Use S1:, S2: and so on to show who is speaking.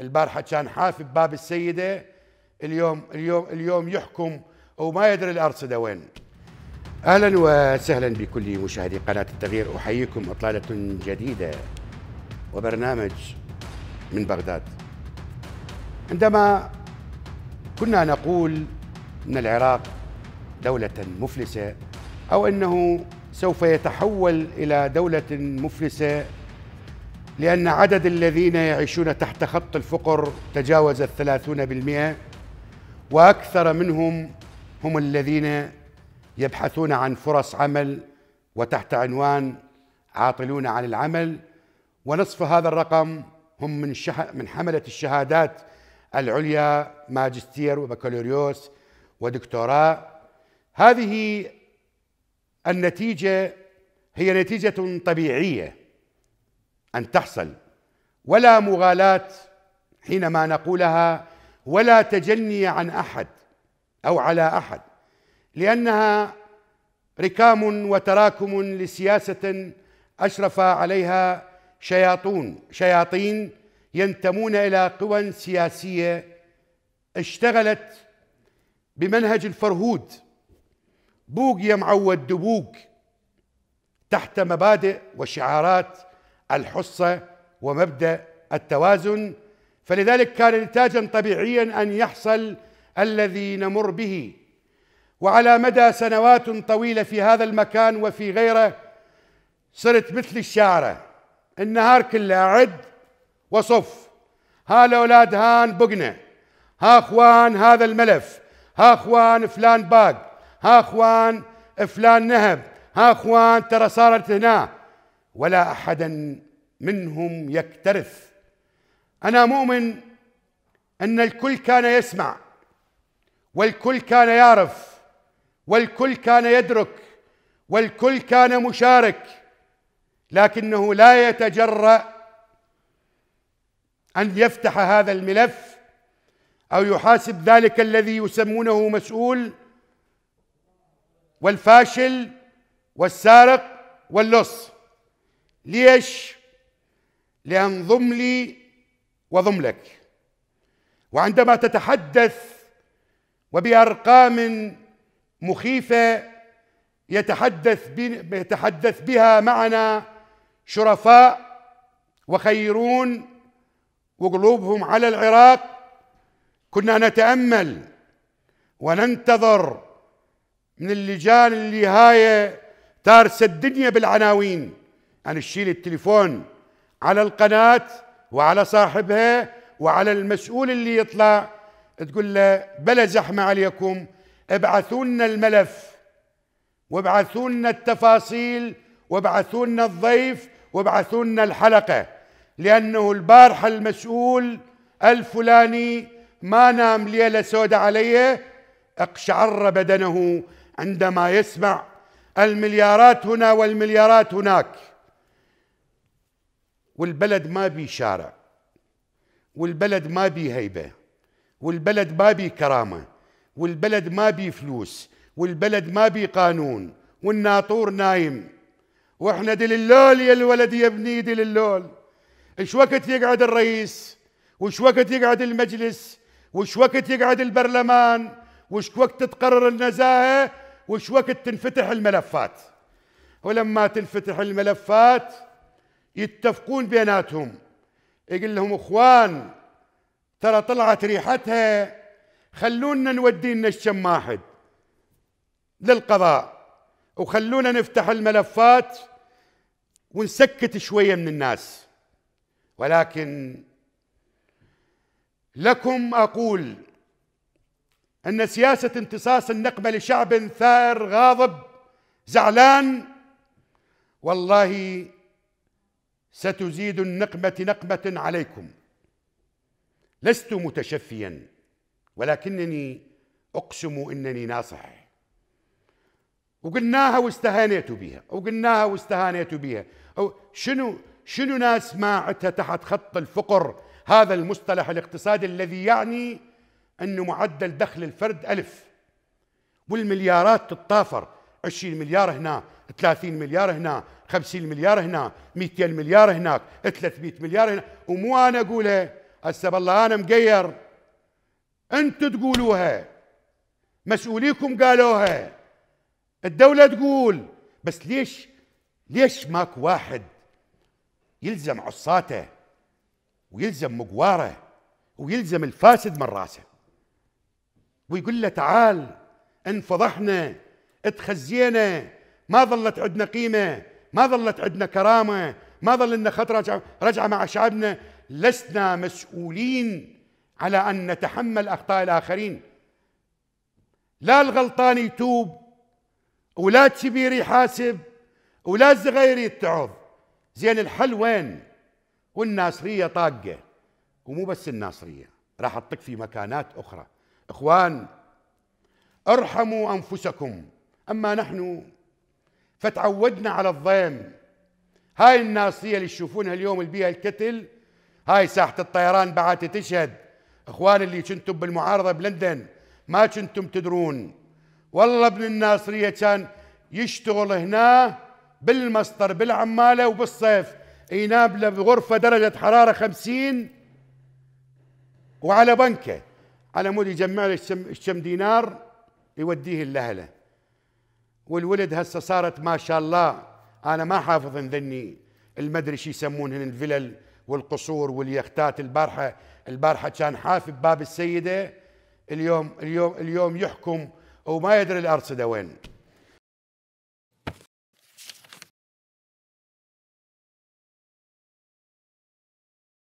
S1: البارحه كان حافي بباب السيده اليوم اليوم اليوم يحكم وما يدري الارصده وين اهلا وسهلا بكل مشاهدي قناه التغيير احييكم اطلاله جديده وبرنامج من بغداد عندما كنا نقول ان العراق دوله مفلسه او انه سوف يتحول الى دوله مفلسه لأن عدد الذين يعيشون تحت خط الفقر تجاوز الثلاثون بالمئة وأكثر منهم هم الذين يبحثون عن فرص عمل وتحت عنوان عاطلون عن العمل ونصف هذا الرقم هم من شح... من حملة الشهادات العليا ماجستير وبكالوريوس ودكتوراه هذه النتيجة هي نتيجة طبيعية أن تحصل ولا مغالاة حينما نقولها ولا تجني عن أحد أو على أحد لأنها ركام وتراكم لسياسة أشرف عليها شياطون شياطين ينتمون إلى قوى سياسية اشتغلت بمنهج الفرهود بوق يا معود دبوق تحت مبادئ وشعارات الحصة ومبدأ التوازن فلذلك كان نتاجا طبيعيا أن يحصل الذي نمر به وعلى مدى سنوات طويلة في هذا المكان وفي غيره صرت مثل الشعرة النهار كله أعد وصف ها الأولاد هان بقنا ها أخوان هذا الملف ها أخوان فلان باق ها أخوان فلان نهب ها أخوان ترى صارت هنا ولا احدا منهم يكترث انا مؤمن ان الكل كان يسمع والكل كان يعرف والكل كان يدرك والكل كان مشارك لكنه لا يتجرأ أن يفتح هذا الملف أو يحاسب ذلك الذي يسمونه مسؤول والفاشل والسارق واللص ليش؟ لأن ضم لي وضم لك وعندما تتحدث وبأرقام مخيفة يتحدث يتحدث بها معنا شرفاء وخيرون وقلوبهم على العراق كنا نتأمل وننتظر من اللجان اللي هاي تارس الدنيا بالعناوين أن تشيل التليفون على القناة وعلى صاحبها وعلى المسؤول اللي يطلع تقول له بلا زحمة عليكم ابعثوا لنا الملف وابعثوا لنا التفاصيل وابعثوا لنا الضيف وابعثوا لنا الحلقة لأنه البارحة المسؤول الفلاني ما نام ليلة سوداء عليه اقشعر بدنه عندما يسمع المليارات هنا والمليارات هناك والبلد ما بي شارع والبلد ما بي هيبه والبلد ما بي كرامه والبلد ما بي فلوس والبلد ما بي قانون والناطور نايم واحنا دل اللول يا الولد يا ابني دل اللول ايش وقت يقعد الرئيس وش وقت يقعد المجلس وش وقت يقعد البرلمان وش وقت تقرر النزاهه وش وقت تنفتح الملفات ولما تنفتح الملفات يتفقون بيناتهم يقول لهم اخوان ترى طلعت ريحتها خلونا نودي لنا الشم واحد للقضاء وخلونا نفتح الملفات ونسكت شويه من الناس ولكن لكم اقول ان سياسه امتصاص النقبه لشعب ثائر غاضب زعلان والله ستزيد النقمة نقمة عليكم لست متشفيا ولكنني أقسم أنني ناصح وقلناها واستهانيت بها وقلناها واستهانيت بها أو شنو شنو ناس ماعتها تحت خط الفقر هذا المصطلح الاقتصادي الذي يعني أن معدل دخل الفرد ألف والمليارات تتطافر 20 مليار هنا 30 مليار هنا 50 مليار هنا 200 مليار هناك 300 مليار هنا ومو انا اقولها هسه بالله انا مقير انتم تقولوها مسؤوليكم قالوها الدولة تقول بس ليش ليش ماك واحد يلزم عصاته ويلزم مقواره ويلزم الفاسد من راسه ويقول له تعال انفضحنا اتخزينا ما ظلت عندنا قيمه ما ظلت عندنا كرامة ما ظل لنا خط رجعة رجع مع شعبنا لسنا مسؤولين على أن نتحمل أخطاء الآخرين لا الغلطان يتوب ولا الكبير يحاسب ولا الصغير يتعظ زين الحل وين والناصرية طاقة ومو بس الناصرية راح أحطك في مكانات أخرى إخوان ارحموا أنفسكم أما نحن فتعودنا على الضيم هاي الناصية اللي تشوفونها اليوم اللي بيها الكتل هاي ساحة الطيران بعد تشهد اخوان اللي كنتم بالمعارضة بلندن ما كنتم تدرون والله ابن الناصرية كان يشتغل هنا بالمسطر بالعمالة وبالصيف ينابلة بغرفة درجة حرارة خمسين وعلى بنكه على مود يجمع له كم دينار يوديه لأهله والولد هسه صارت ما شاء الله انا ما حافظ ذني المدري شو يسمونهن الفلل والقصور واليختات البارحه البارحه كان حاف باب السيده اليوم اليوم اليوم يحكم وما يدري الارصده وين